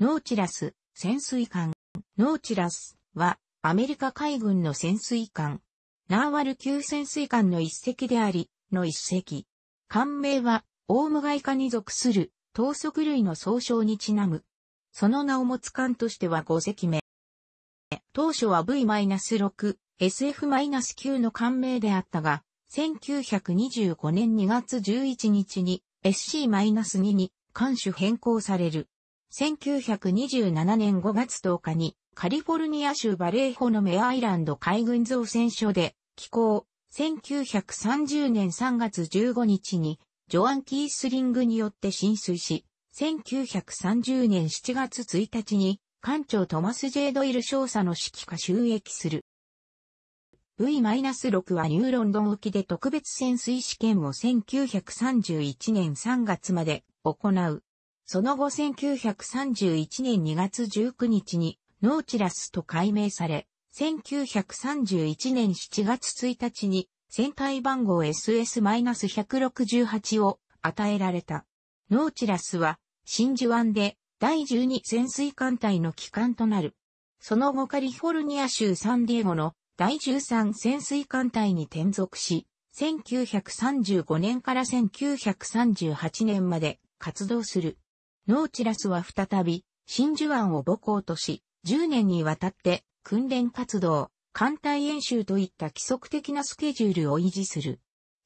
ノーチラス、潜水艦。ノーチラスは、アメリカ海軍の潜水艦。ナーワル級潜水艦の一隻であり、の一隻。艦名は、オウムガイ科に属する、等速類の総称にちなむ。その名を持つ艦としては5隻目。当初は V-6、SF-9 の艦名であったが、1925年2月11日に SC-2 に艦種変更される。1927年5月10日にカリフォルニア州バレーホのメアイランド海軍造船所で寄港。1930年3月15日にジョアン・キースリングによって浸水し、1930年7月1日に艦長トマス・ジェイドイル少佐の指揮下収益する。V-6 はニューロンドン沖で特別潜水試験を1931年3月まで行う。その後1931年2月19日にノーチラスと改名され、1931年7月1日に船体番号 SS-168 を与えられた。ノーチラスは真珠湾で第12潜水艦隊の機関となる。その後カリフォルニア州サンディエゴの第13潜水艦隊に転属し、1935年から1938年まで活動する。ノーチラスは再び、真珠湾を母校とし、10年にわたって訓練活動、艦隊演習といった規則的なスケジュールを維持する。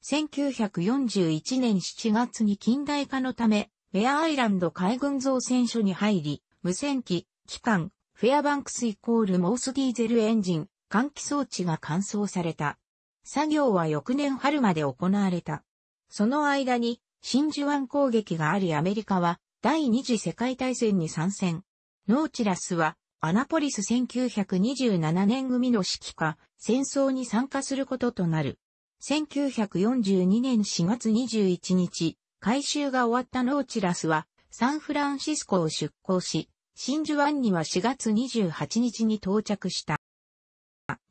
1941年7月に近代化のため、ウェアアイランド海軍造船所に入り、無線機、機関、フェアバンクスイコールモースディーゼルエンジン、換気装置が完装された。作業は翌年春まで行われた。その間に、真珠湾攻撃がありアメリカは第二次世界大戦に参戦。ノーチラスは、アナポリス1927年組の指揮下、戦争に参加することとなる。1942年4月21日、改修が終わったノーチラスは、サンフランシスコを出港し、真珠湾には4月28日に到着した。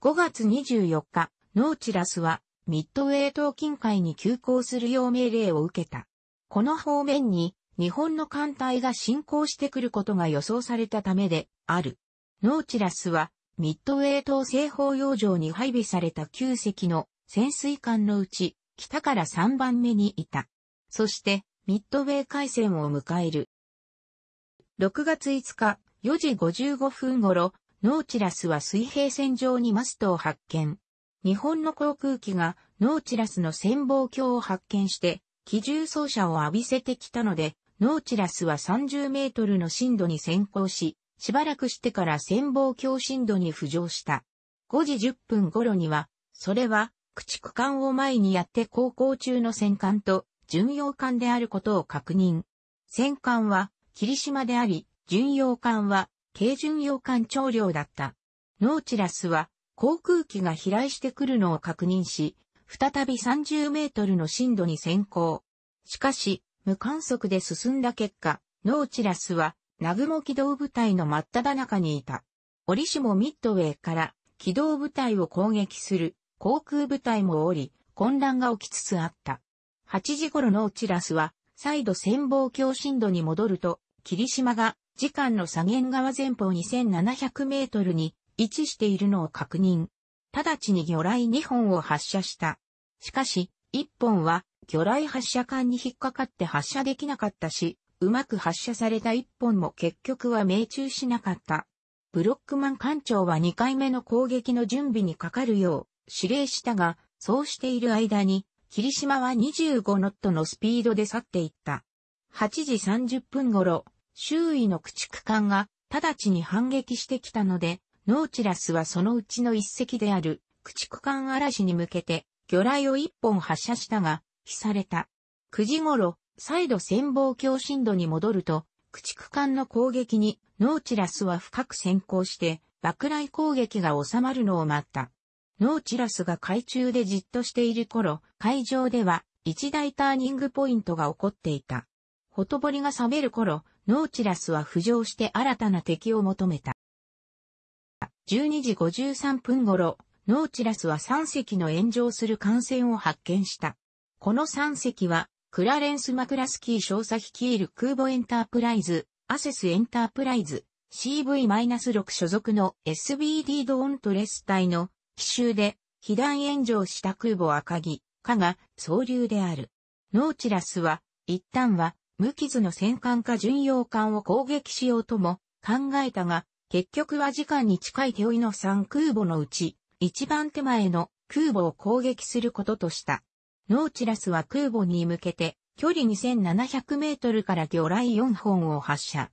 5月24日、ノーチラスは、ミッドウェー島近海に急行するよう命令を受けた。この方面に、日本の艦隊が侵攻してくることが予想されたためである。ノーチラスは、ミッドウェー島西方洋上に配備された9隻の潜水艦のうち、北から3番目にいた。そして、ミッドウェー海戦を迎える。6月5日、4時55分頃、ノーチラスは水平線上にマストを発見。日本の航空機がノーチラスの潜望鏡を発見して、機銃奏者を浴びせてきたので、ノーチラスは30メートルの深度に先行し、しばらくしてから潜望鏡深度に浮上した。5時10分頃には、それは、駆逐艦を前にやって航行中の戦艦と巡洋艦であることを確認。戦艦は霧島であり、巡洋艦は軽巡洋艦長領だった。ノーチラスは航空機が飛来してくるのを確認し、再び30メートルの深度に先行。しかし、無観測で進んだ結果、ノーチラスは、南雲機動部隊の真っ只中にいた。折しもミッドウェイから機動部隊を攻撃する航空部隊もおり、混乱が起きつつあった。8時頃ノーチラスは、再度潜望鏡深度に戻ると、霧島が時間の左舷側前方2700メートルに位置しているのを確認。直ちに魚雷2本を発射した。しかし、1本は魚雷発射管に引っかかって発射できなかったし、うまく発射された一本も結局は命中しなかった。ブロックマン艦長は2回目の攻撃の準備にかかるよう指令したが、そうしている間に、霧島は25ノットのスピードで去っていった。8時30分頃、周囲の駆逐艦が直ちに反撃してきたので、ノーチラスはそのうちの一隻である駆逐艦嵐に向けて魚雷を一本発射したが、避された。9時頃、再度潜望鏡深度に戻ると、駆逐艦の攻撃にノーチラスは深く先行して、爆雷攻撃が収まるのを待った。ノーチラスが海中でじっとしている頃、海上では一大ターニングポイントが起こっていた。ほとぼりが冷める頃、ノーチラスは浮上して新たな敵を求めた。12時53分頃、ノーチラスは3隻の炎上する艦船を発見した。この3隻は、クラレンス・マクラスキー少佐率いる空母エンタープライズ、アセスエンタープライズ、CV-6 所属の SBD ドーントレス隊の奇襲で被弾炎上した空母赤木、かが総流である。ノーチラスは、一旦は無傷の戦艦か巡洋艦を攻撃しようとも考えたが、結局は時間に近い手追いの3空母のうち、一番手前の空母を攻撃することとした。ノーチラスは空母に向けて、距離2700メートルから魚雷4本を発射。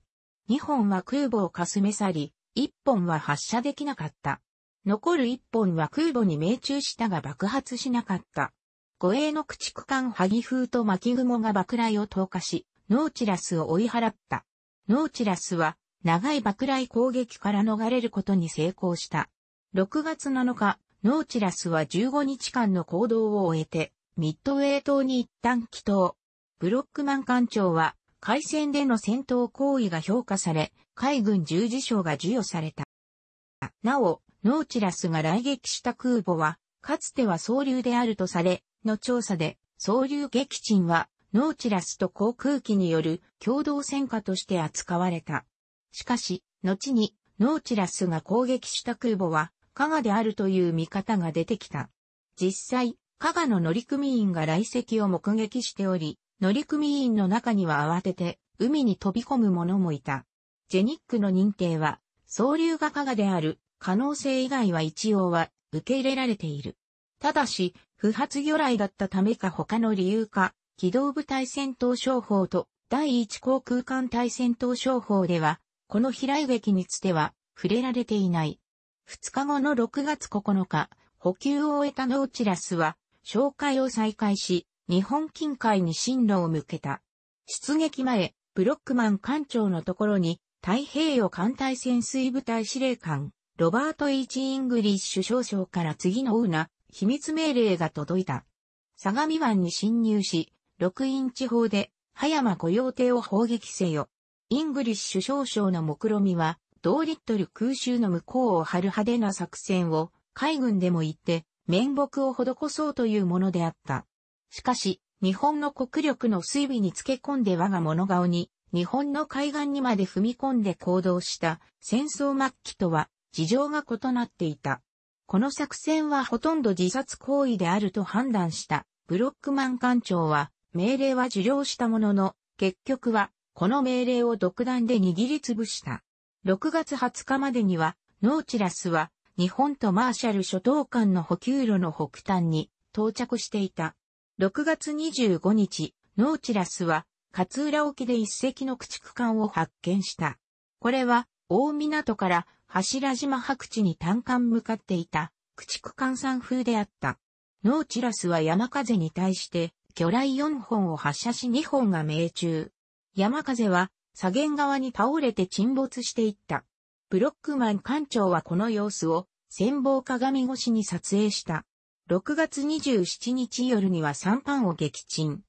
2本は空母をかすめ去り、1本は発射できなかった。残る1本は空母に命中したが爆発しなかった。護衛の駆逐艦ハギ風と巻雲が爆雷を投下し、ノーチラスを追い払った。ノーチラスは、長い爆雷攻撃から逃れることに成功した。6月7日、ノーチラスは15日間の行動を終えて、ミッドウェー島に一旦帰島。ブロックマン艦長は、海戦での戦闘行為が評価され、海軍十字章が授与された。なお、ノーチラスが来撃した空母は、かつては総流であるとされ、の調査で、総流撃沈は、ノーチラスと航空機による共同戦果として扱われた。しかし、後に、ノーチラスが攻撃した空母は、加賀であるという見方が出てきた。実際、加賀の乗組員が来席を目撃しており、乗組員の中には慌てて海に飛び込む者もいた。ジェニックの認定は、総流が加賀である可能性以外は一応は受け入れられている。ただし、不発魚雷だったためか他の理由か、機動部隊戦闘商法と第一航空艦隊戦闘商法では、この飛来劇につては触れられていない。二日後の6月9日、補給を終えたノーチラスは、紹介を再開し、日本近海に進路を向けた。出撃前、ブロックマン艦長のところに、太平洋艦隊潜水部隊司令官、ロバート・イーチ・イングリッシュ少将から次のような秘密命令が届いた。相模湾に侵入し、六インチ砲で、葉山御用邸を砲撃せよ。イングリッシュ少将の目論みは、同リットル空襲の向こうを張る派手な作戦を、海軍でも行って、面目を施そうというものであった。しかし、日本の国力の水尾につけ込んで我が物顔に、日本の海岸にまで踏み込んで行動した戦争末期とは事情が異なっていた。この作戦はほとんど自殺行為であると判断したブロックマン艦長は命令は受領したものの結局はこの命令を独断で握りつぶした。6月20日までにはノーチラスは日本とマーシャル諸島間の補給路の北端に到着していた。6月25日、ノーチラスは勝浦沖で一隻の駆逐艦を発見した。これは大港から柱島白地に単艦向かっていた駆逐艦産風であった。ノーチラスは山風に対して魚雷4本を発射し2本が命中。山風は左舷側に倒れて沈没していった。ブロックマン艦長はこの様子を戦望鏡越しに撮影した。6月27日夜には3班を撃沈。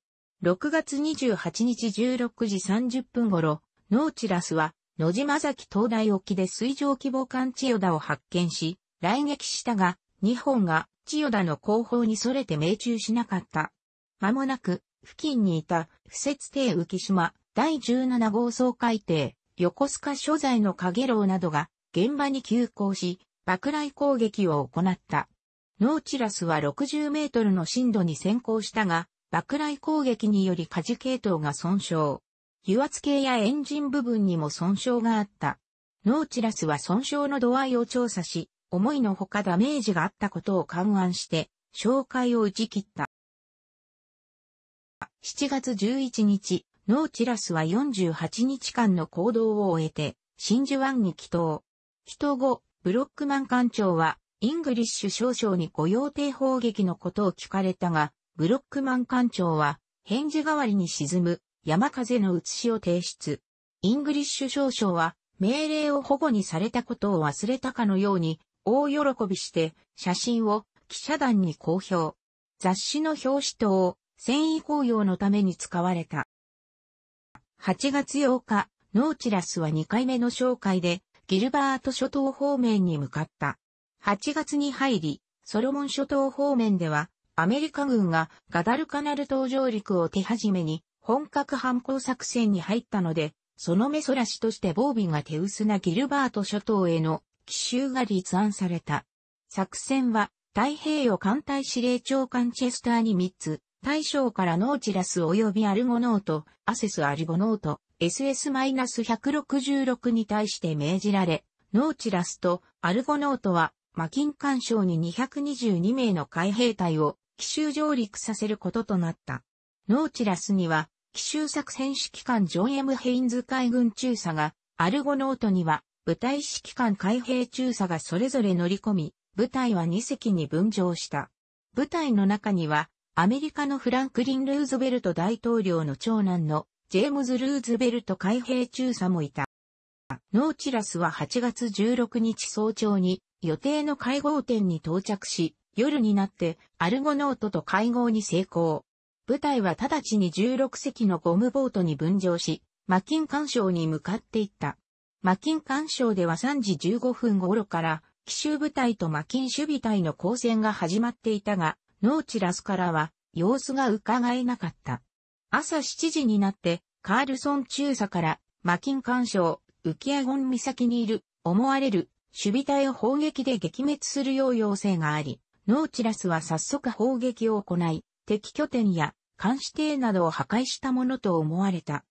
6月28日16時30分頃、ノーチラスは野島崎東大沖で水上規模艦千代田を発見し、来撃したが、日本が千代田の後方にそれて命中しなかった。間もなく、付近にいた、不設定浮島、第17号総海艇、横須賀所在の影楼などが現場に急行し、爆雷攻撃を行った。ノーチラスは60メートルの深度に先行したが、爆雷攻撃により火事系統が損傷。油圧系やエンジン部分にも損傷があった。ノーチラスは損傷の度合いを調査し、思いのほかダメージがあったことを勘案して、紹介を打ち切った。7月11日、ノーチラスは48日間の行動を終えて、真珠湾に帰島。帰島後、ブロックマン艦長は、イングリッシュ少将に御用邸砲撃のことを聞かれたが、ブロックマン艦長は、返事代わりに沈む、山風の写しを提出。イングリッシュ少将は、命令を保護にされたことを忘れたかのように、大喜びして、写真を記者団に公表。雑誌の表紙等を繊維公用のために使われた。8月8日、ノーチラスは2回目の紹介で、ギルバート諸島方面に向かった。8月に入り、ソロモン諸島方面では、アメリカ軍がガダルカナル島上陸を手始めに、本格反抗作戦に入ったので、その目そらしとして防備が手薄なギルバート諸島への奇襲が立案された。作戦は太平洋艦隊司令長官チェスターに3つ、大将からノーチラス及びアルゴノート、アセスアルゴノート、SS-166 に対して命じられ、ノーチラスとアルゴノートは、マキン干渉に222名の海兵隊を奇襲上陸させることとなった。ノーチラスには、奇襲作戦指揮官ジョン・エム・ヘインズ海軍中佐が、アルゴノートには、部隊指揮官海兵中佐がそれぞれ乗り込み、部隊は2隻に分譲した。部隊の中には、アメリカのフランクリン・ルーズベルト大統領の長男のジェームズ・ルーズベルト海兵中佐もいた。ノーチラスは8月16日早朝に予定の会合展に到着し、夜になってアルゴノートと会合に成功。部隊は直ちに16隻のゴムボートに分乗し、マキン干渉に向かっていった。マキン干渉では3時15分頃から、奇襲部隊とマキン守備隊の交戦が始まっていたが、ノーチラスからは様子が伺えなかった。朝7時になって、カールソン中佐から、マキン干渉、浮きアゴン岬にいる、思われる、守備隊を砲撃で撃滅するよう要請があり、ノーチラスは早速砲撃を行い、敵拠点や監視艇などを破壊したものと思われた。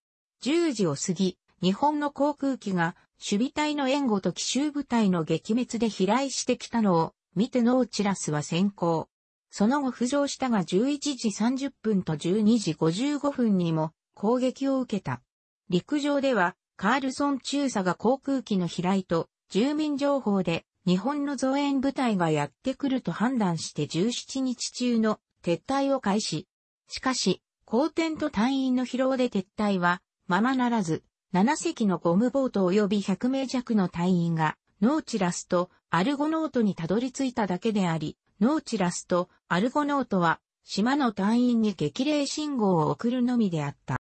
10時を過ぎ、日本の航空機が守備隊の援護と奇襲部隊の撃滅で飛来してきたのを見てノーチラスは先行。その後浮上したが11時30分と12時55分にも攻撃を受けた。陸上では、カールソン中佐が航空機の飛来と、住民情報で、日本の増援部隊がやってくると判断して17日中の撤退を開始。しかし、後天と隊員の疲労で撤退は、ままならず、7隻のゴムボート及び100名弱の隊員が、ノーチラスとアルゴノートにたどり着いただけであり、ノーチラスとアルゴノートは島の隊員に激励信号を送るのみであった。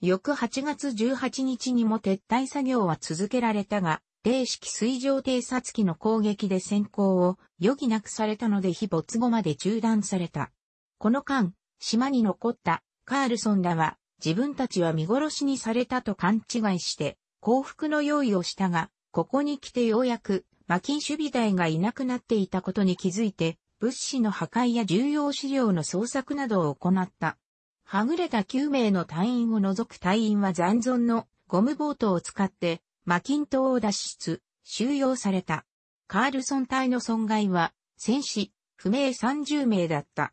翌8月18日にも撤退作業は続けられたが、零式水上偵察機の攻撃で先行を余儀なくされたので非没後まで中断された。この間、島に残ったカールソンらは自分たちは見殺しにされたと勘違いして幸福の用意をしたが、ここに来てようやくマキン守備隊がいなくなっていたことに気づいて、物資の破壊や重要資料の捜索などを行った。はぐれた9名の隊員を除く隊員は残存のゴムボートを使って、マキン島を脱出、収容された。カールソン隊の損害は、戦死、不明30名だった。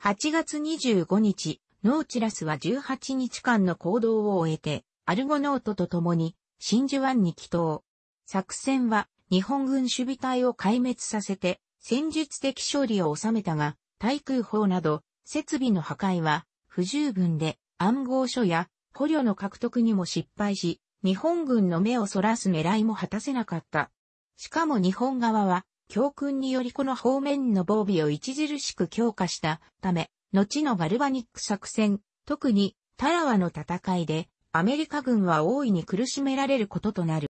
8月25日、ノーチラスは18日間の行動を終えて、アルゴノートと共に、真珠湾に帰島。作戦は、日本軍守備隊を壊滅させて、戦術的勝利を収めたが、対空砲など、設備の破壊は不十分で暗号書や捕虜の獲得にも失敗し、日本軍の目をそらす狙いも果たせなかった。しかも日本側は、教訓によりこの方面の防備を著しく強化したため、後のガルバニック作戦、特にタラワの戦いで、アメリカ軍は大いに苦しめられることとなる。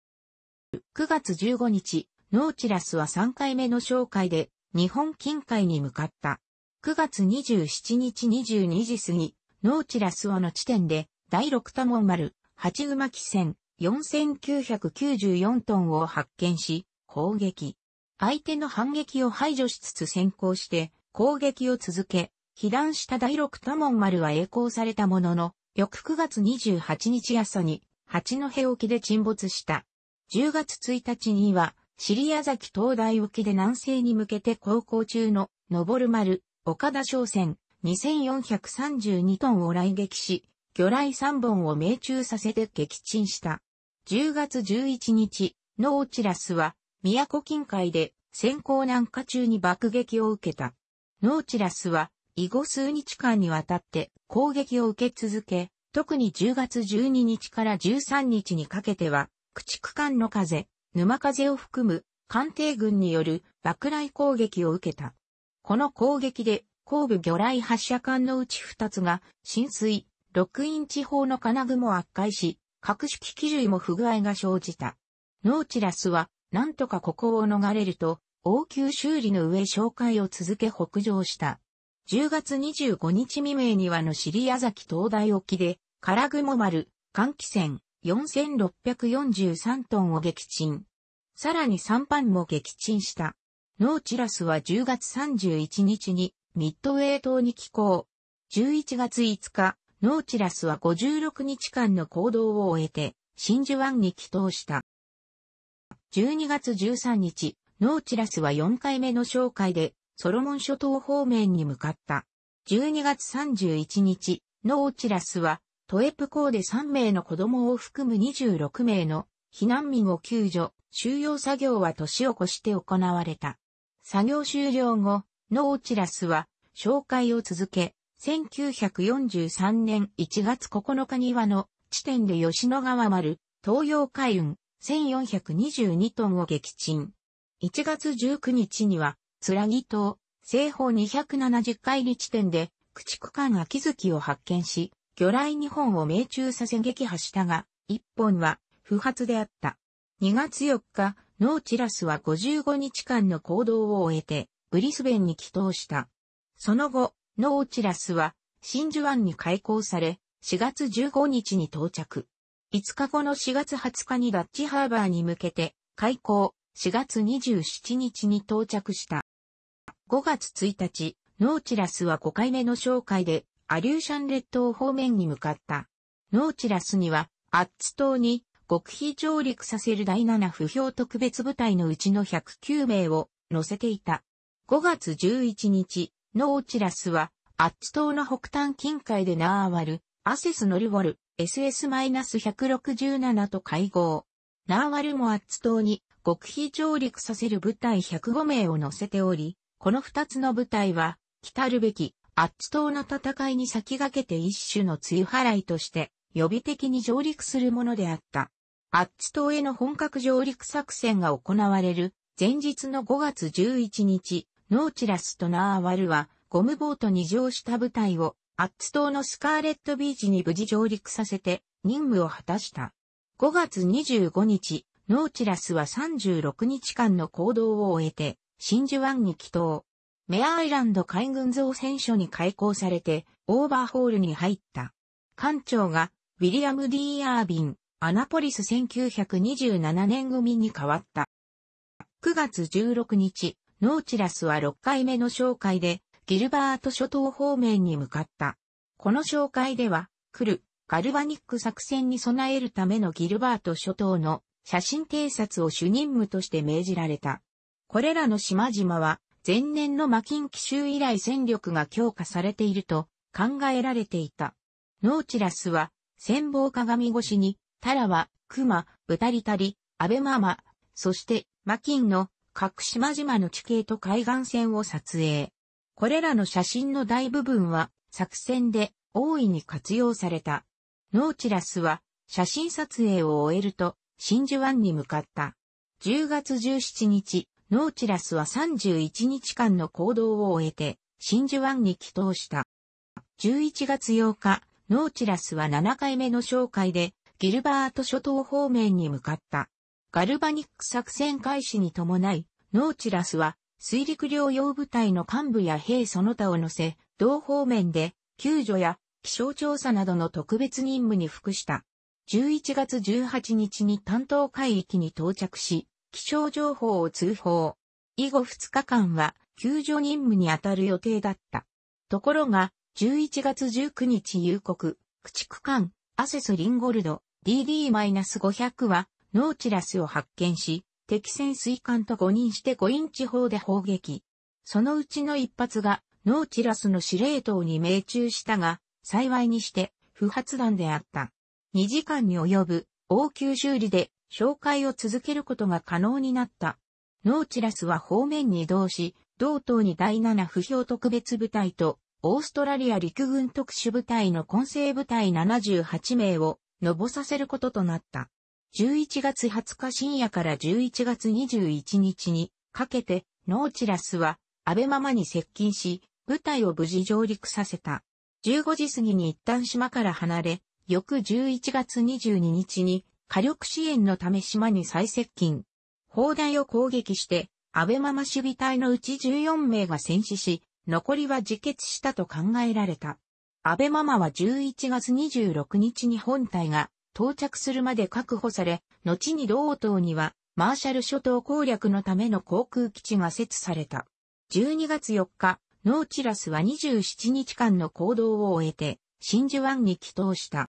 9月15日、ノーチラスは3回目の紹介で日本近海に向かった。9月27日22時過ぎ、ノーチラスはの地点で第6多門丸、八馬汽船4994トンを発見し、攻撃。相手の反撃を排除しつつ先行して攻撃を続け、被弾した第6多門丸は栄光されたものの、翌9月28日朝に、八戸沖で沈没した。10月1日には、シリア崎東大沖で南西に向けて航行中の、登る丸、岡田商船、2432トンを来撃し、魚雷3本を命中させて撃沈した。10月11日、ノーチラスは、宮古近海で、先行南下中に爆撃を受けた。ノーチラスは、以後数日間にわたって攻撃を受け続け、特に10月12日から13日にかけては、駆逐艦の風、沼風を含む艦艇軍による爆雷攻撃を受けた。この攻撃で、後部魚雷発射艦のうち2つが浸水、6インチ砲の金具も圧壊し、各式機類も不具合が生じた。ノーチラスは、なんとかここを逃れると、応急修理の上紹介を続け北上した。10月25日未明にはのシリア崎東大沖で、カラグモ丸、換気船、4643トンを撃沈。さらに3班も撃沈した。ノーチラスは10月31日にミッドウェー島に寄港。11月5日、ノーチラスは56日間の行動を終えて、真珠湾に帰投した。12月13日、ノーチラスは4回目の紹介で、ソロモン諸島方面に向かった。12月31日、ノーチラスはトエプ港で3名の子供を含む26名の避難民を救助、収容作業は年を越して行われた。作業終了後、ノーチラスは紹介を続け、1943年1月9日にはの地点で吉野川丸、東洋海運、1422トンを撃沈。1月19日には、つらぎ島、西方270海里地点で、駆逐艦秋月を発見し、魚雷2本を命中させ撃破したが、1本は不発であった。2月4日、ノーチラスは55日間の行動を終えて、ブリスベンに帰投した。その後、ノーチラスは、真珠湾に開港され、4月15日に到着。5日後の4月20日にダッチハーバーに向けて、開港、4月27日に到着した。5月1日、ノーチラスは5回目の紹介で、アリューシャン列島方面に向かった。ノーチラスには、アッツ島に極秘上陸させる第7不評特別部隊のうちの109名を乗せていた。5月11日、ノーチラスは、アッツ島の北端近海でナーワル、アセスノルボル、SS-167 と会合。ナーワルもアッツ島に極秘上陸させる部隊105名を乗せており、この2つの部隊は、来たるべきアッツ島の戦いに先駆けて一種の追払いとして予備的に上陸するものであった。アッツ島への本格上陸作戦が行われる前日の5月11日、ノーチラスとナーワルはゴムボートに乗した部隊をアッツ島のスカーレットビーチに無事上陸させて任務を果たした。5月25日、ノーチラスは36日間の行動を終えて、真珠湾に帰投。メアアイランド海軍造船所に開港されて、オーバーホールに入った。艦長が、ウィリアム・ D・ アービン、アナポリス1927年組に変わった。9月16日、ノーチラスは6回目の紹介で、ギルバート諸島方面に向かった。この紹介では、来る、ガルバニック作戦に備えるためのギルバート諸島の写真偵察を主任務として命じられた。これらの島々は前年のマキン奇襲以来戦力が強化されていると考えられていた。ノーチラスは、戦望鏡越しに、タラワ、クマ、ブタリタリ、アベママ、そしてマキンの各島々の地形と海岸線を撮影。これらの写真の大部分は作戦で大いに活用された。ノーチラスは写真撮影を終えると真珠湾に向かった。10月17日、ノーチラスは31日間の行動を終えて、真珠湾に帰投した。11月8日、ノーチラスは7回目の紹介で、ギルバート諸島方面に向かった。ガルバニック作戦開始に伴い、ノーチラスは水陸両用部隊の幹部や兵その他を乗せ、同方面で救助や気象調査などの特別任務に服した。11月18日に担当海域に到着し、気象情報を通報。以後2日間は救助任務に当たる予定だった。ところが、11月19日夕刻、駆逐艦、アセスリンゴルド、DD-500 は、ノーチラスを発見し、敵潜水艦と誤認して5インチ砲で砲撃。そのうちの一発が、ノーチラスの司令塔に命中したが、幸いにして、不発弾であった。2時間に及ぶ応急修理で紹介を続けることが可能になった。ノーチラスは方面に移動し、同等に第七不評特別部隊と、オーストラリア陸軍特殊部隊の混成部隊78名を、のぼさせることとなった。11月20日深夜から11月21日にかけて、ノーチラスは、安倍ママに接近し、部隊を無事上陸させた。15時過ぎに一旦島から離れ、翌11月22日に火力支援のため島に最接近。砲台を攻撃して、安倍ママ守備隊のうち14名が戦死し、残りは自決したと考えられた。安倍ママは11月26日に本隊が到着するまで確保され、後に同島にはマーシャル諸島攻略のための航空基地が設された。12月4日、ノーチラスは27日間の行動を終えて、真珠湾に帰投した。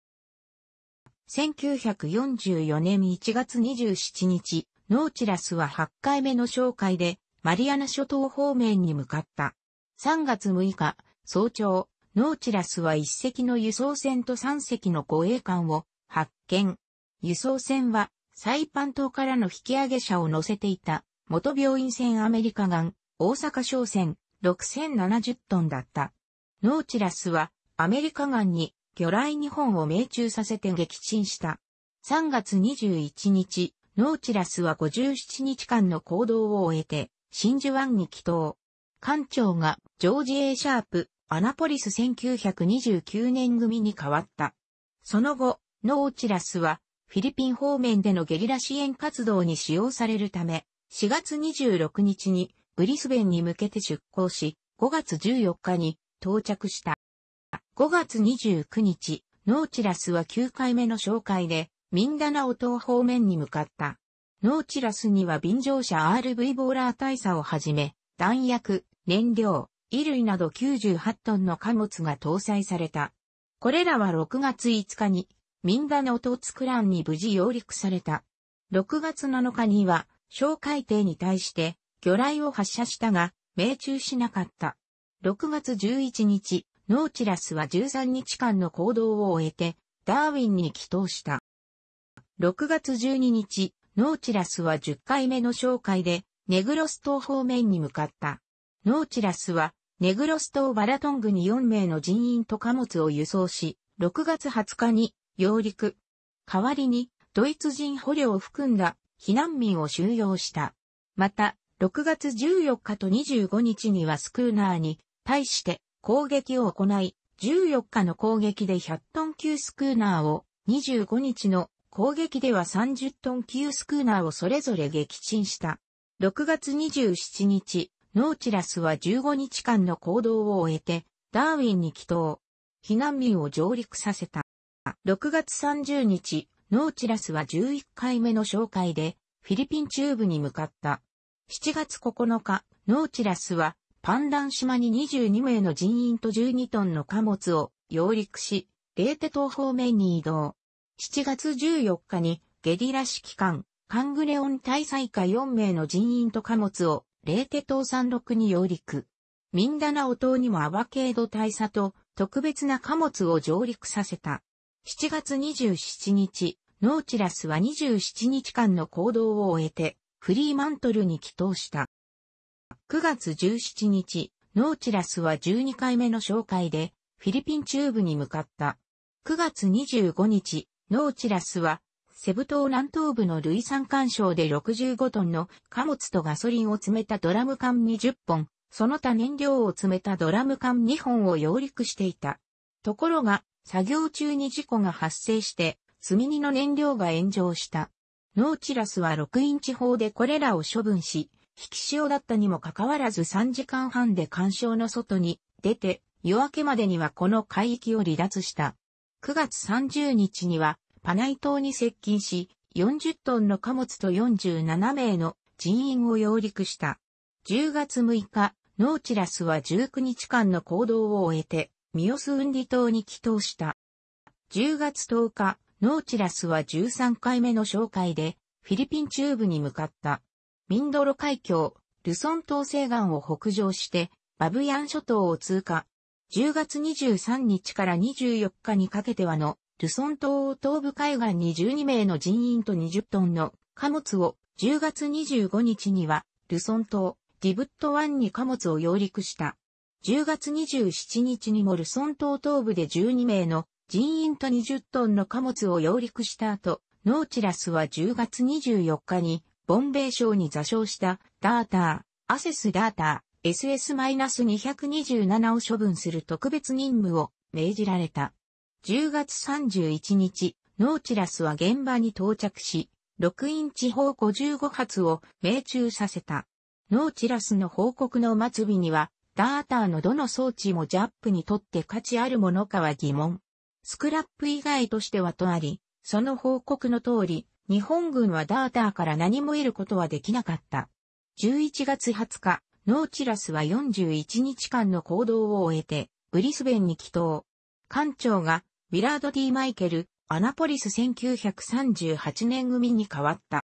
1944年1月27日、ノーチラスは8回目の紹介で、マリアナ諸島方面に向かった。3月6日、早朝、ノーチラスは1隻の輸送船と3隻の護衛艦を発見。輸送船は、サイパン島からの引き上げ者を乗せていた、元病院船アメリカ岸、大阪商船、6070トンだった。ノーチラスは、アメリカ艦に魚雷日本を命中させて撃沈した。3月21日、ノーチラスは57日間の行動を終えて、真珠湾に帰島。艦長がジョージ・ A・ シャープ、アナポリス1929年組に変わった。その後、ノーチラスはフィリピン方面でのゲリラ支援活動に使用されるため、4月26日にブリスベンに向けて出港し、5月14日に到着した。5月29日、ノーチラスは9回目の紹介で、ミンダナオ島方面に向かった。ノーチラスには便乗車 RV ボーラー大佐をはじめ、弾薬、燃料、衣類など98トンの貨物が搭載された。これらは6月5日に、ミンダナオ島ツクランに無事揚陸された。6月7日には、小海艇に対して、魚雷を発射したが、命中しなかった。6月11日、ノーチラスは13日間の行動を終えて、ダーウィンに帰投した。6月12日、ノーチラスは10回目の紹介で、ネグロス島方面に向かった。ノーチラスは、ネグロス島バラトングに4名の人員と貨物を輸送し、6月20日に、揚陸。代わりに、ドイツ人捕虜を含んだ避難民を収容した。また、6月14日と25日にはスクーナーに対して攻撃を行い、14日の攻撃で100トン級スクーナーを、25日の攻撃では30トン級スクーナーをそれぞれ撃沈した。6月27日、ノーチラスは15日間の行動を終えて、ダーウィンに帰島。避難民を上陸させた。6月30日、ノーチラスは11回目の紹介で、フィリピン中部に向かった。7月9日、ノーチラスはパンラン島に22名の人員と12トンの貨物を揚陸し、レーテ島方面に移動。7月14日にゲリラ指揮官、カングレオン大祭下4名の人員と貨物をレーテ島山麓に揚陸。ミンダナオ島にもアバケード大佐と特別な貨物を上陸させた。7月27日、ノーチラスは27日間の行動を終えて、フリーマントルに帰投した。9月17日、ノーチラスは12回目の紹介で、フィリピン中部に向かった。9月25日、ノーチラスは、セブ島南東部の類産干渉で65トンの貨物とガソリンを詰めたドラム缶20本、その他燃料を詰めたドラム缶2本を揚陸していた。ところが、作業中に事故が発生して、積み荷の燃料が炎上した。ノーチラスは6インチ砲でこれらを処分し、引き潮だったにもかかわらず3時間半で干渉の外に出て、夜明けまでにはこの海域を離脱した。9月30日には、パナイ島に接近し、40トンの貨物と47名の人員を揚陸した。10月6日、ノーチラスは19日間の行動を終えて、ミオスウンディ島に帰島した。10月10日、ノーチラスは13回目の紹介で、フィリピン中部に向かった。ミンドロ海峡、ルソン島西岸を北上して、バブヤン諸島を通過。10月23日から24日にかけてはの、ルソン島を東部海岸に12名の人員と20トンの貨物を、10月25日には、ルソン島、ディブット湾に貨物を揚陸した。10月27日にもルソン島東部で12名の人員と20トンの貨物を揚陸した後、ノーチラスは10月24日にボンベイ賞に座礁したダーター、アセスダーター、SS-227 を処分する特別任務を命じられた。10月31日、ノーチラスは現場に到着し、6インチ砲55発を命中させた。ノーチラスの報告の末尾には、ダーターのどの装置もジャップにとって価値あるものかは疑問。スクラップ以外としてはとあり、その報告の通り、日本軍はダーターから何も得ることはできなかった。11月20日、ノーチラスは41日間の行動を終えて、ブリスベンに帰島。艦長が、ウィラード・ィ・マイケル、アナポリス1938年組に変わった。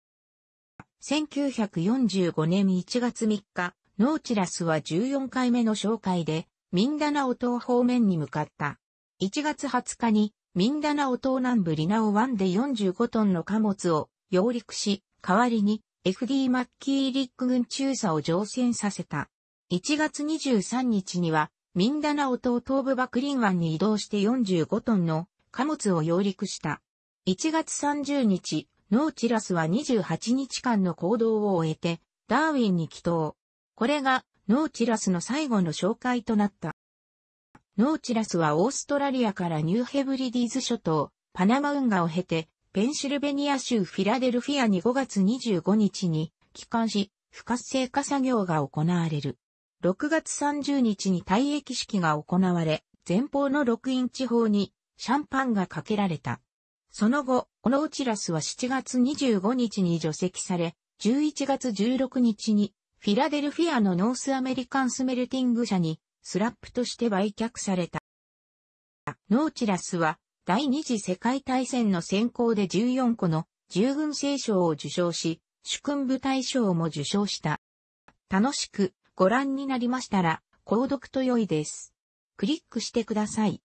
1945年1月3日、ノーチラスは14回目の紹介で、ミンダナオ島方面に向かった。1月20日にミンダナオ島南部リナオ湾で45トンの貨物を揚陸し、代わりに FD マッキーリック軍中佐を乗船させた。1月23日には、ミンダナオ島東部バクリン湾に移動して45トンの貨物を揚陸した。1月30日、ノーチラスは28日間の行動を終えて、ダーウィンに帰島。これが、ノーチラスの最後の紹介となった。ノーチラスはオーストラリアからニューヘブリディーズ諸島、パナマ運河を経て、ペンシルベニア州フィラデルフィアに5月25日に帰還し、不活性化作業が行われる。6月30日に退役式が行われ、前方の6インチ方にシャンパンがかけられた。その後、ノーチラスは7月25日に除籍され、11月16日にフィラデルフィアのノースアメリカンスメルティング社にスラップとして売却された。ノーチラスは第二次世界大戦の選考で14個の従軍聖賞を受賞し、主君部大賞も受賞した。楽しくご覧になりましたら、購読と良いです。クリックしてください。